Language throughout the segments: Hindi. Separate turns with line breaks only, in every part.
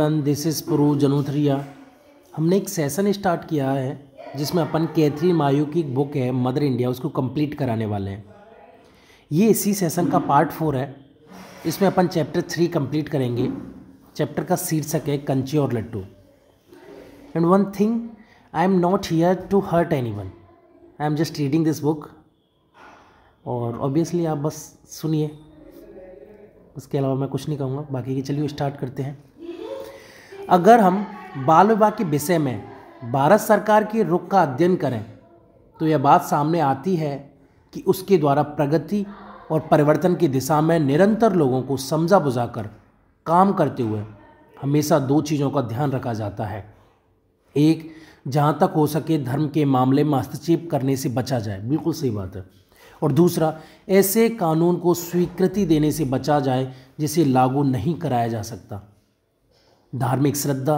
दिस इज़ प्रू जनोथ्रिया हमने एक सेशन स्टार्ट किया है जिसमें अपन कैथरीन मायू की बुक है मदर इंडिया उसको कंप्लीट कराने वाले हैं ये इसी सेशन का पार्ट फोर है इसमें अपन चैप्टर थ्री कंप्लीट करेंगे चैप्टर का शीर्षक है कंची और laddu and one thing I am not here to hurt any one I am just reading this book और ऑब्वियसली आप बस सुनिए उसके अलावा मैं कुछ नहीं कहूँगा बाकी की चलिए स्टार्ट करते हैं अगर हम बाल विवाह के विषय में भारत सरकार के रुख का अध्ययन करें तो यह बात सामने आती है कि उसके द्वारा प्रगति और परिवर्तन की दिशा में निरंतर लोगों को समझा बुझाकर काम करते हुए हमेशा दो चीज़ों का ध्यान रखा जाता है एक जहाँ तक हो सके धर्म के मामले में हस्तक्षेप करने से बचा जाए बिल्कुल सही बात है और दूसरा ऐसे कानून को स्वीकृति देने से बचा जाए जिसे लागू नहीं कराया जा सकता धार्मिक श्रद्धा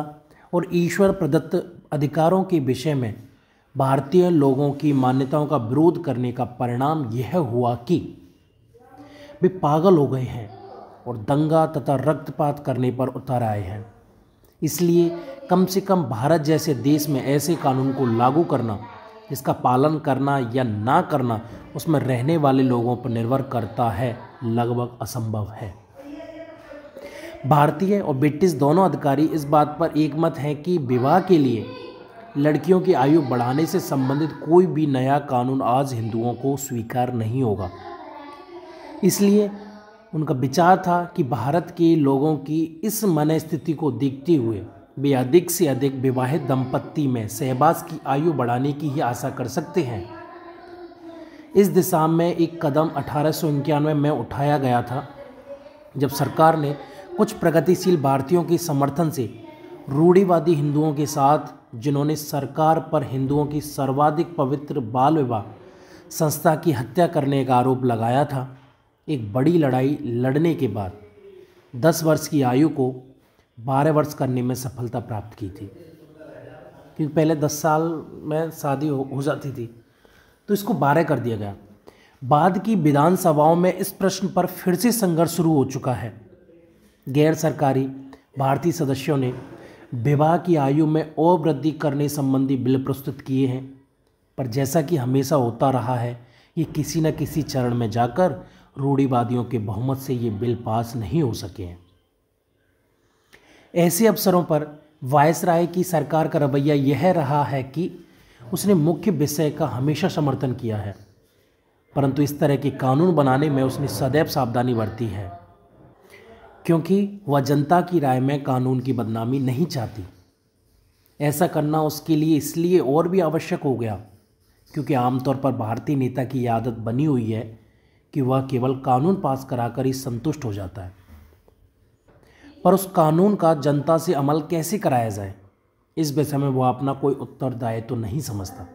और ईश्वर प्रदत्त अधिकारों के विषय में भारतीय लोगों की मान्यताओं का विरोध करने का परिणाम यह हुआ कि वे पागल हो गए हैं और दंगा तथा रक्तपात करने पर उतर आए हैं इसलिए कम से कम भारत जैसे देश में ऐसे कानून को लागू करना जिसका पालन करना या ना करना उसमें रहने वाले लोगों पर निर्भर करता है लगभग असंभव है भारतीय और ब्रिटिश दोनों अधिकारी इस बात पर एकमत हैं कि विवाह के लिए लड़कियों की आयु बढ़ाने से संबंधित कोई भी नया कानून आज हिंदुओं को स्वीकार नहीं होगा इसलिए उनका विचार था कि भारत के लोगों की इस मन स्थिति को देखते हुए वे अधिक से अधिक विवाहित दंपत्ति में सहबाज की आयु बढ़ाने की ही आशा कर सकते हैं इस दिशा में एक कदम अठारह में उठाया गया था जब सरकार ने कुछ प्रगतिशील भारतीयों के समर्थन से रूढ़ीवादी हिंदुओं के साथ जिन्होंने सरकार पर हिंदुओं की सर्वाधिक पवित्र बाल विवाह संस्था की हत्या करने का आरोप लगाया था एक बड़ी लड़ाई लड़ने के बाद दस वर्ष की आयु को बारह वर्ष करने में सफलता प्राप्त की थी क्योंकि पहले दस साल में शादी हो, हो जाती थी तो इसको बारह कर दिया गया बाद की विधानसभाओं में इस प्रश्न पर फिर से संघर्ष शुरू हो चुका है गैर सरकारी भारतीय सदस्यों ने विवाह की आयु में और वृद्धि करने संबंधी बिल प्रस्तुत किए हैं पर जैसा कि हमेशा होता रहा है ये किसी न किसी चरण में जाकर रूढ़ीवादियों के बहुमत से ये बिल पास नहीं हो सके हैं ऐसे अवसरों पर वायस राय की सरकार का रवैया यह रहा है कि उसने मुख्य विषय का हमेशा समर्थन किया है परंतु इस तरह के कानून बनाने में उसने सदैव सावधानी बरती है क्योंकि वह जनता की राय में कानून की बदनामी नहीं चाहती ऐसा करना उसके लिए इसलिए और भी आवश्यक हो गया क्योंकि आमतौर पर भारतीय नेता की आदत बनी हुई है कि वह केवल कानून पास कराकर ही संतुष्ट हो जाता है पर उस कानून का जनता से अमल कैसे कराया जाए इस विषय में वह अपना कोई उत्तरदायित्व तो नहीं समझता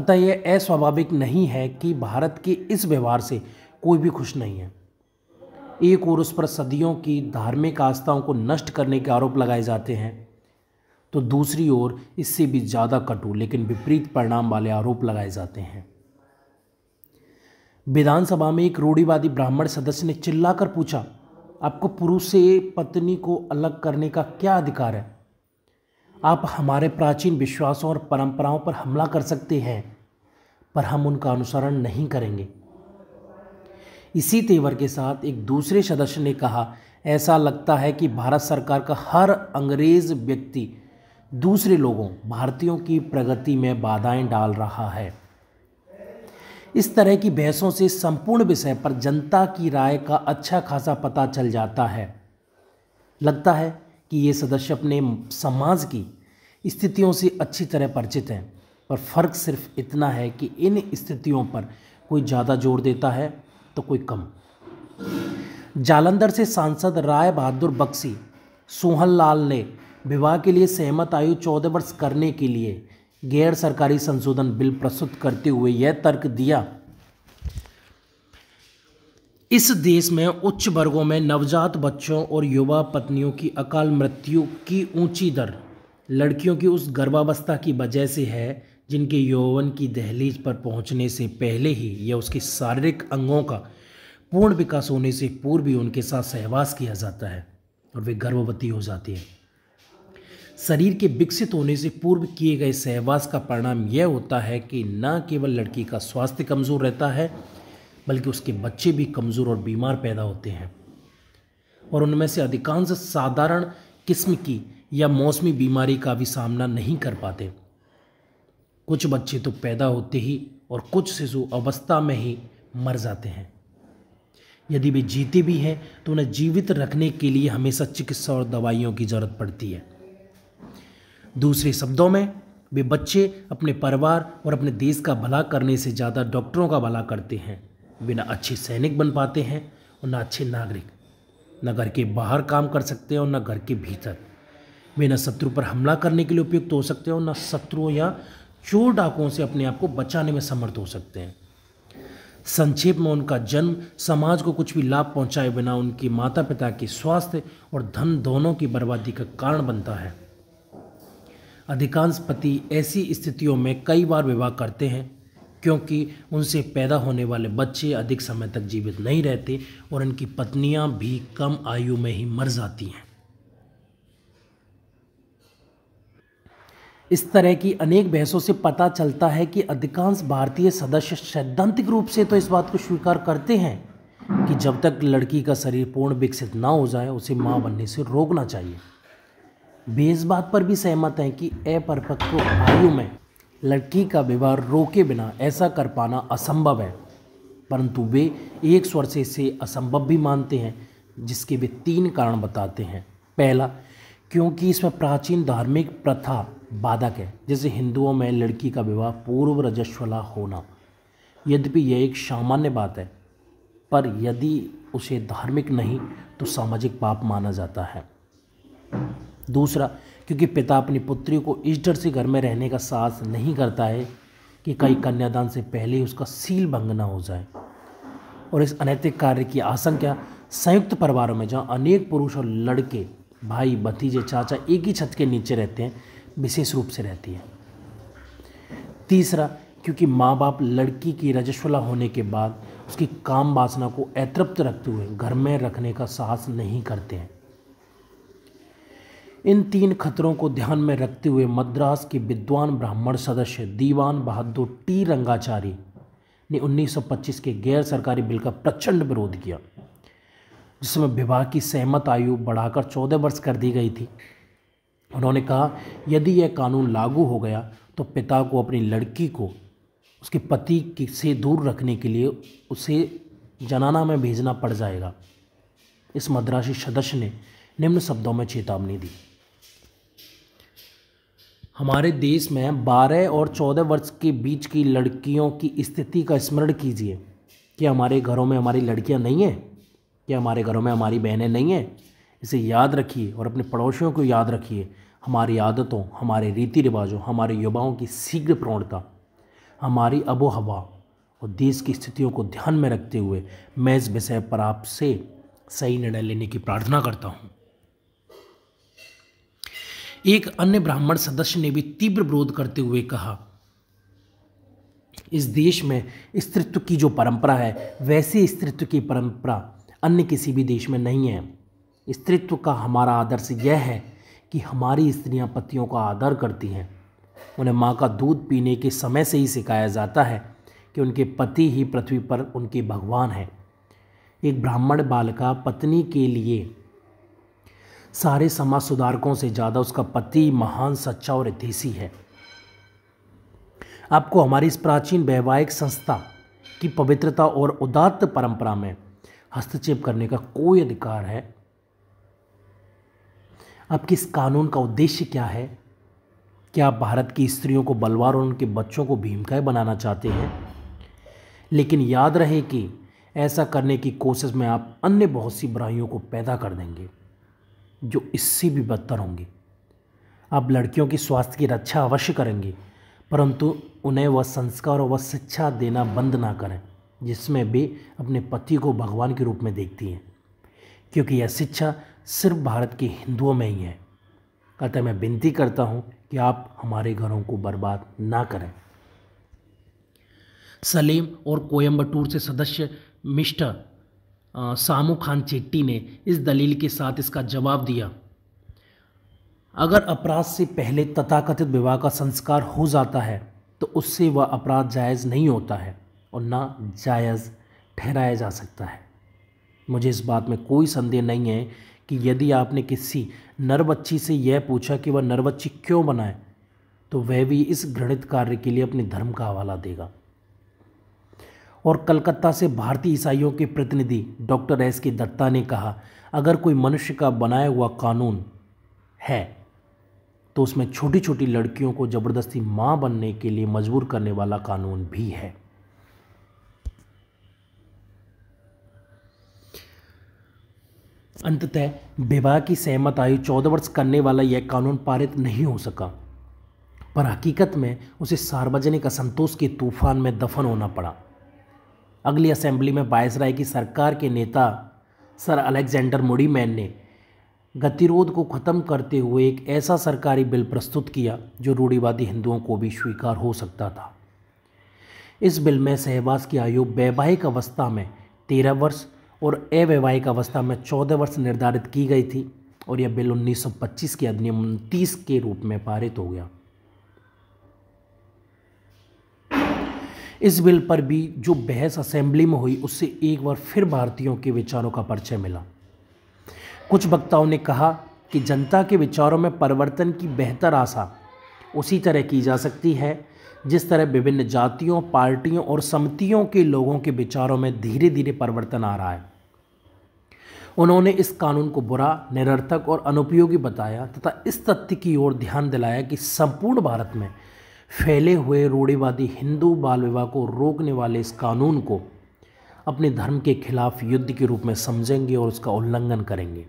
अतः यह अस्वाभाविक नहीं है कि भारत के इस व्यवहार से कोई भी खुश नहीं है एक और उस पर सदियों की धार्मिक आस्थाओं को नष्ट करने के आरोप लगाए जाते हैं तो दूसरी ओर इससे भी ज़्यादा कटु लेकिन विपरीत परिणाम वाले आरोप लगाए जाते हैं विधानसभा में एक रूढ़ीवादी ब्राह्मण सदस्य ने चिल्लाकर पूछा आपको पुरुष से पत्नी को अलग करने का क्या अधिकार है आप हमारे प्राचीन विश्वासों और परंपराओं पर हमला कर सकते हैं पर हम उनका अनुसरण नहीं करेंगे इसी तेवर के साथ एक दूसरे सदस्य ने कहा ऐसा लगता है कि भारत सरकार का हर अंग्रेज व्यक्ति दूसरे लोगों भारतीयों की प्रगति में बाधाएं डाल रहा है इस तरह की बहसों से संपूर्ण विषय पर जनता की राय का अच्छा खासा पता चल जाता है लगता है कि ये सदस्य अपने समाज की स्थितियों से अच्छी तरह परिचित हैं पर फर्क सिर्फ इतना है कि इन स्थितियों पर कोई ज़्यादा जोर देता है तो कोई कम जालंधर से सांसद राय बहादुर बख्शी सोहन लाल ने विवाह के लिए सहमत आयु चौदह वर्ष करने के लिए गैर सरकारी संशोधन बिल प्रस्तुत करते हुए यह तर्क दिया इस देश में उच्च वर्गों में नवजात बच्चों और युवा पत्नियों की अकाल मृत्यु की ऊंची दर लड़कियों की उस गर्भावस्था की वजह से है जिनके यौवन की दहलीज पर पहुंचने से पहले ही या उसके शारीरिक अंगों का पूर्ण विकास होने से पूर्व ही उनके साथ सहवास किया जाता है और वे गर्भवती हो जाती हैं शरीर के विकसित होने से पूर्व किए गए सहवास का परिणाम यह होता है कि न केवल लड़की का स्वास्थ्य कमज़ोर रहता है बल्कि उसके बच्चे भी कमज़ोर और बीमार पैदा होते हैं और उनमें से अधिकांश साधारण किस्म की या मौसमी बीमारी का भी सामना नहीं कर पाते कुछ बच्चे तो पैदा होते ही और कुछ शिशु अवस्था में ही मर जाते हैं यदि वे जीते भी हैं तो उन्हें जीवित रखने के लिए हमेशा चिकित्सा और दवाइयों की जरूरत पड़ती है दूसरे शब्दों में वे बच्चे अपने परिवार और अपने देश का भला करने से ज़्यादा डॉक्टरों का भला करते हैं वे ना अच्छे सैनिक बन पाते हैं और ना अच्छे नागरिक न घर के बाहर काम कर सकते हैं और न घर के भीतर वे न शत्रु पर हमला करने के लिए उपयुक्त हो सकते हैं और न शत्रुओं या चोर डाकुओं से अपने आप को बचाने में समर्थ हो सकते हैं संक्षेप में उनका जन्म समाज को कुछ भी लाभ पहुंचाए बिना उनके माता पिता के स्वास्थ्य और धन दोनों की बर्बादी का कारण बनता है अधिकांश पति ऐसी स्थितियों में कई बार विवाह करते हैं क्योंकि उनसे पैदा होने वाले बच्चे अधिक समय तक जीवित नहीं रहते और इनकी पत्नियां भी कम आयु में ही मर जाती हैं इस तरह की अनेक बहसों से पता चलता है कि अधिकांश भारतीय सदस्य सैद्धांतिक रूप से तो इस बात को स्वीकार करते हैं कि जब तक लड़की का शरीर पूर्ण विकसित ना हो जाए उसे माँ बनने से रोकना चाहिए वे इस बात पर भी सहमत हैं कि अपरिपक्व आयु में लड़की का व्यवहार रोके बिना ऐसा कर पाना असंभव है परंतु वे एक स्वर से इसे असंभव भी मानते हैं जिसके वे तीन कारण बताते हैं पहला क्योंकि इसमें प्राचीन धार्मिक प्रथा बाधक है जैसे हिंदुओं में लड़की का विवाह पूर्व रजस्वला होना यद्यपि यह एक सामान्य बात है पर यदि उसे धार्मिक नहीं तो सामाजिक पाप माना जाता है दूसरा क्योंकि पिता अपनी पुत्री को इस डर से घर में रहने का साहस नहीं करता है कि कई कन्यादान से पहले ही उसका सील भंग न हो जाए और इस अनैतिक कार्य की आशंका संयुक्त परिवारों में जहाँ अनेक पुरुष और लड़के भाई भतीजे चाचा एक ही छत के नीचे रहते हैं विशेष रूप से रहती है तीसरा क्योंकि माँ बाप लड़की की रजस्वला होने के बाद उसकी काम वासना को अतृप्त रखते हुए घर में रखने का साहस नहीं करते हैं इन तीन खतरों को ध्यान में रखते हुए मद्रास के विद्वान ब्राह्मण सदस्य दीवान बहादुर टी रंगाचारी ने 1925 के गैर सरकारी बिल का प्रचंड विरोध किया जिसमें विवाह की सहमत आयु बढ़ाकर 14 वर्ष कर दी गई थी उन्होंने कहा यदि यह कानून लागू हो गया तो पिता को अपनी लड़की को उसके पति से दूर रखने के लिए उसे जनाना में भेजना पड़ जाएगा इस मद्रासी सदस्य ने निम्न शब्दों में चेतावनी दी हमारे देश में 12 और 14 वर्ष के बीच की लड़कियों की स्थिति का स्मरण कीजिए कि हमारे घरों में हमारी लड़कियां नहीं हैं क्या हमारे घरों में हमारी बहनें नहीं हैं इसे याद रखिए और अपने पड़ोसियों को याद रखिए हमारी आदतों हमारे रीति रिवाजों हमारे युवाओं की शीघ्र प्रवणता हमारी अबो हवा और देश की स्थितियों को ध्यान में रखते हुए मैं इस विषय पर आपसे सही निर्णय लेने की प्रार्थना करता हूँ एक अन्य ब्राह्मण सदस्य ने भी तीव्र विरोध करते हुए कहा इस देश में स्त्रित्व की जो परंपरा है वैसी स्त्रित्व की परंपरा अन्य किसी भी देश में नहीं है स्त्रीत्व का हमारा आदर्श यह है कि हमारी स्त्रियां पतियों का आदर करती हैं उन्हें माँ का दूध पीने के समय से ही सिखाया जाता है कि उनके पति ही पृथ्वी पर उनके भगवान हैं एक ब्राह्मण बालिका पत्नी के लिए सारे समाज सुधारकों से ज़्यादा उसका पति महान सच्चा और देसी है आपको हमारी इस प्राचीन वैवाहिक संस्था की पवित्रता और उदात्त परंपरा में हस्तक्षेप करने का कोई अधिकार है अब किस कानून का उद्देश्य क्या है क्या भारत की स्त्रियों को बलवार और उनके बच्चों को भीमकाय बनाना चाहते हैं लेकिन याद रहे कि ऐसा करने की कोशिश में आप अन्य बहुत सी बुराइयों को पैदा कर देंगे जो इससे भी बदतर होंगे आप लड़कियों की स्वास्थ्य की रक्षा अवश्य करेंगे परंतु उन्हें वह संस्कार और वह शिक्षा देना बंद ना करें जिसमें वे अपने पति को भगवान के रूप में देखती हैं क्योंकि यह शिक्षा सिर्फ भारत के हिंदुओं में ही है अतः मैं विनती करता हूँ कि आप हमारे घरों को बर्बाद ना करें सलीम और कोयम्बटूर से सदस्य मिस्टर सामू खान चेट्टी ने इस दलील के साथ इसका जवाब दिया अगर अपराध से पहले तथाकथित विवाह का संस्कार हो जाता है तो उससे वह अपराध जायज़ नहीं होता है और ना जायज़ ठहराया जा सकता है मुझे इस बात में कोई संदेह नहीं है कि यदि आपने किसी नरबच्ची से यह पूछा कि वह नरबच्ची क्यों बनाए तो वह भी इस घृणित कार्य के लिए अपने धर्म का हवाला देगा और कलकत्ता से भारतीय ईसाइयों के प्रतिनिधि डॉक्टर एस के दत्ता ने कहा अगर कोई मनुष्य का बनाया हुआ कानून है तो उसमें छोटी छोटी लड़कियों को ज़बरदस्ती माँ बनने के लिए मजबूर करने वाला कानून भी है अंततः विवाह की सहमत आयु चौदह वर्ष करने वाला यह कानून पारित नहीं हो सका पर हकीकत में उसे सार्वजनिक असंतोष के तूफान में दफन होना पड़ा अगली असेंबली में राय की सरकार के नेता सर अलेक्जेंडर मोडीमैन ने गतिरोध को ख़त्म करते हुए एक ऐसा सरकारी बिल प्रस्तुत किया जो रूढ़ीवादी हिंदुओं को भी स्वीकार हो सकता था इस बिल में सहवास की आयु वैवाहिक अवस्था में तेरह वर्ष और अवैवाहिक अवस्था में चौदह वर्ष निर्धारित की गई थी और यह बिल 1925 के अधिनियम उनतीस के रूप में पारित हो गया इस बिल पर भी जो बहस असेंबली में हुई उससे एक बार फिर भारतीयों के विचारों का परिचय मिला कुछ वक्ताओं ने कहा कि जनता के विचारों में परिवर्तन की बेहतर आशा उसी तरह की जा सकती है जिस तरह विभिन्न जातियों पार्टियों और समितियों के लोगों के विचारों में धीरे धीरे परिवर्तन आ रहा है उन्होंने इस कानून को बुरा निरर्थक और अनुपयोगी बताया तथा इस तथ्य की ओर ध्यान दिलाया कि संपूर्ण भारत में फैले हुए रूढ़ीवादी हिंदू बाल विवाह को रोकने वाले इस कानून को अपने धर्म के खिलाफ युद्ध के रूप में समझेंगे और उसका उल्लंघन करेंगे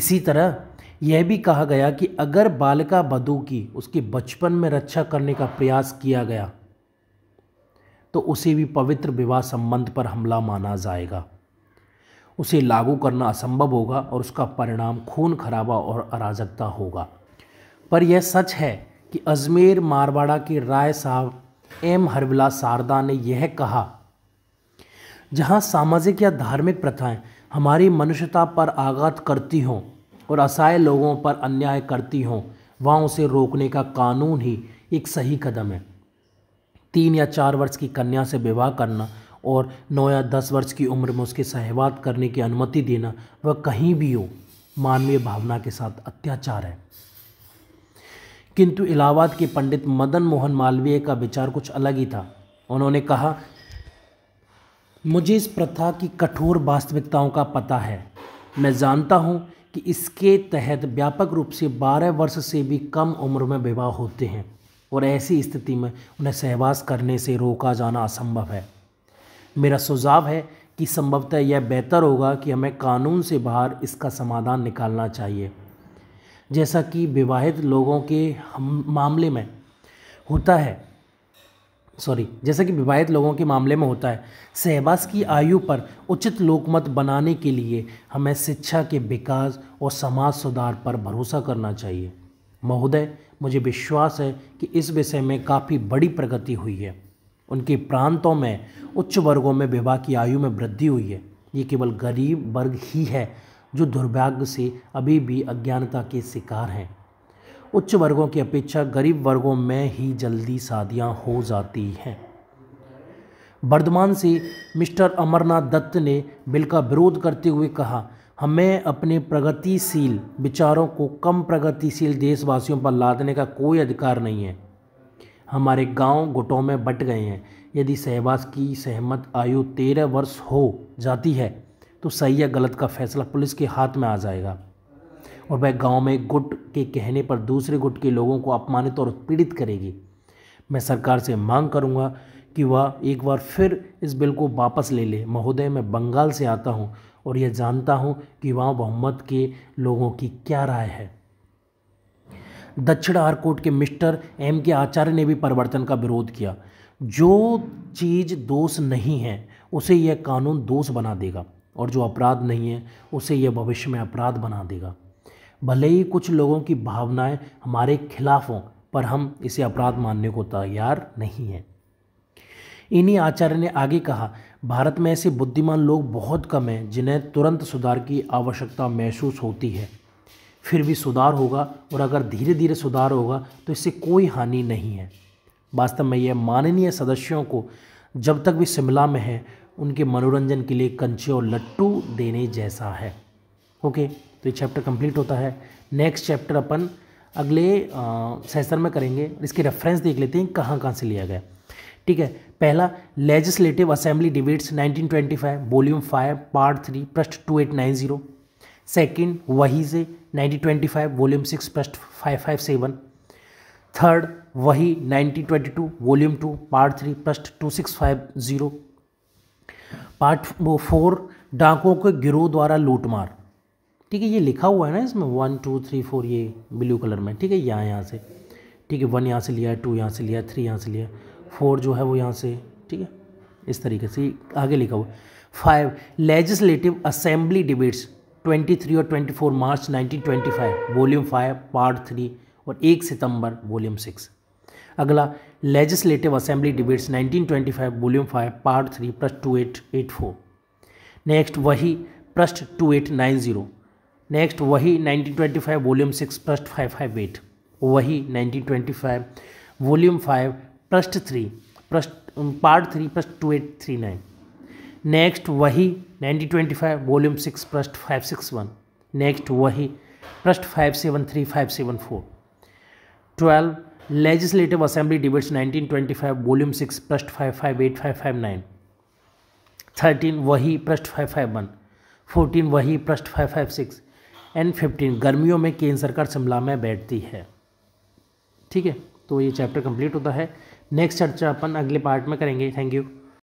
इसी तरह यह भी कहा गया कि अगर बालिका बधु की उसके बचपन में रक्षा करने का प्रयास किया गया तो उसे भी पवित्र विवाह संबंध पर हमला माना जाएगा उसे लागू करना असंभव होगा और उसका परिणाम खून खराबा और अराजकता होगा पर यह सच है कि अजमेर मारवाड़ा के राय साहब एम हरविला सारदा ने यह कहा जहां सामाजिक या धार्मिक प्रथाएं हमारी मनुष्यता पर आघात करती हों और असहाय लोगों पर अन्याय करती हों वहाँ उसे रोकने का कानून ही एक सही कदम है तीन या चार वर्ष की कन्या से विवाह करना और नौ या दस वर्ष की उम्र में उसके सहवाद करने की अनुमति देना वह कहीं भी हो मानवीय भावना के साथ अत्याचार है किंतु इलाहाबाद के पंडित मदन मोहन मालवीय का विचार कुछ अलग ही था उन्होंने कहा मुझे इस प्रथा की कठोर वास्तविकताओं का पता है मैं जानता हूँ कि इसके तहत व्यापक रूप से 12 वर्ष से भी कम उम्र में विवाह होते हैं और ऐसी स्थिति में उन्हें सहवास करने से रोका जाना असंभव है मेरा सुझाव है कि संभवतः यह बेहतर होगा कि हमें कानून से बाहर इसका समाधान निकालना चाहिए जैसा कि विवाहित लोगों के हम मामले में होता है सॉरी जैसा कि विवाहित लोगों के मामले में होता है सहवास की आयु पर उचित लोकमत बनाने के लिए हमें शिक्षा के विकास और समाज सुधार पर भरोसा करना चाहिए महोदय मुझे विश्वास है कि इस विषय में काफ़ी बड़ी प्रगति हुई है उनके प्रांतों में उच्च वर्गों में विवाह की आयु में वृद्धि हुई है ये केवल गरीब वर्ग ही है जो दुर्भाग्य से अभी भी अज्ञानता के शिकार हैं उच्च वर्गों की अपेक्षा गरीब वर्गों में ही जल्दी शादियाँ हो जाती हैं वर्धमान से मिस्टर अमरनाथ दत्त ने बिल का विरोध करते हुए कहा हमें अपने प्रगतिशील विचारों को कम प्रगतिशील देशवासियों पर लादने का कोई अधिकार नहीं है हमारे गांव गुटों में बट गए हैं यदि सहवास की सहमत आयु तेरह वर्ष हो जाती है तो सही या गलत का फैसला पुलिस के हाथ में आ जाएगा और वह गांव में गुट के कहने पर दूसरे गुट के लोगों को अपमानित और उत्पीड़ित करेगी मैं सरकार से मांग करूंगा कि वह एक बार फिर इस बिल को वापस ले ले महोदय मैं बंगाल से आता हूं और यह जानता हूं कि वहाँ बहुमत के लोगों की क्या राय है दक्षिण आरकोट के मिस्टर एम के आचार्य ने भी परिवर्तन का विरोध किया जो चीज़ दोष नहीं है उसे यह कानून दोष बना देगा और जो अपराध नहीं है उसे यह भविष्य में अपराध बना देगा भले ही कुछ लोगों की भावनाएं हमारे खिलाफ हों पर हम इसे अपराध मानने को तैयार नहीं हैं इन्हीं आचार्य ने आगे कहा भारत में ऐसे बुद्धिमान लोग बहुत कम हैं जिन्हें तुरंत सुधार की आवश्यकता महसूस होती है फिर भी सुधार होगा और अगर धीरे धीरे सुधार होगा तो इससे कोई हानि नहीं है वास्तव में यह माननीय सदस्यों को जब तक भी शिमला में है उनके मनोरंजन के लिए कंचे और लट्टू देने जैसा है ओके तो ये चैप्टर कंप्लीट होता है नेक्स्ट चैप्टर अपन अगले सेशन में करेंगे इसके रेफरेंस देख लेते हैं कहाँ कहाँ से लिया गया ठीक है पहला legislative assembly debates 1925 volume 5 part three पृष्ठ 2890 सेकेंड वही से 1925 वॉल्यूम सिक्स पृष्ठ सेवन थर्ड वही 1922 वॉल्यूम टू पार्ट थ्री पृष्ठ जीरो पार्ट फोर डाकों के गिरोह द्वारा लूटमार ठीक है ये लिखा हुआ है ना इसमें वन टू थ्री फोर ये ब्लू कलर में ठीक है यहाँ यहाँ से ठीक है वन यहाँ से लिया है टू यहाँ से लिया है थ्री यहाँ से लिया है फोर जो है वो यहाँ से ठीक है इस तरीके से आगे लिखा हुआ फाइव लेजिस्लेटिव असेंबली डिबेट्स 23 और 24 मार्च 1925 वॉल्यूम 5 पार्ट थ्री और 1 सितंबर वॉल्यूम 6 अगला legislative assembly debates 1925 volume 5 part three plus 2884 next वही प्लस 2890 नेक्स्ट वही 1925 वॉल्यूम 6 पृष्ठ 558 वही 1925 वॉल्यूम 5 प्लस 3 प्लस पार्ट 3 पृष्ठ 2839 नेक्स्ट वही nineteen twenty five volume six पृष्ठ फाइव सिक्स वन नेक्स्ट वही पृष्ठ five seven three five seven four twelve legislative assembly debates nineteen twenty five volume six पृष्ठ five five eight five five nine thirteen वही पृष्ठ फाइव फाइव वन फोर्टीन वही पृष्ठ five five six and fifteen गर्मियों में केंद्र सरकार शिमला में बैठती है ठीक है तो ये चैप्टर कंप्लीट होता है नेक्स्ट चर्चा अपन अगले पार्ट में करेंगे थैंक यू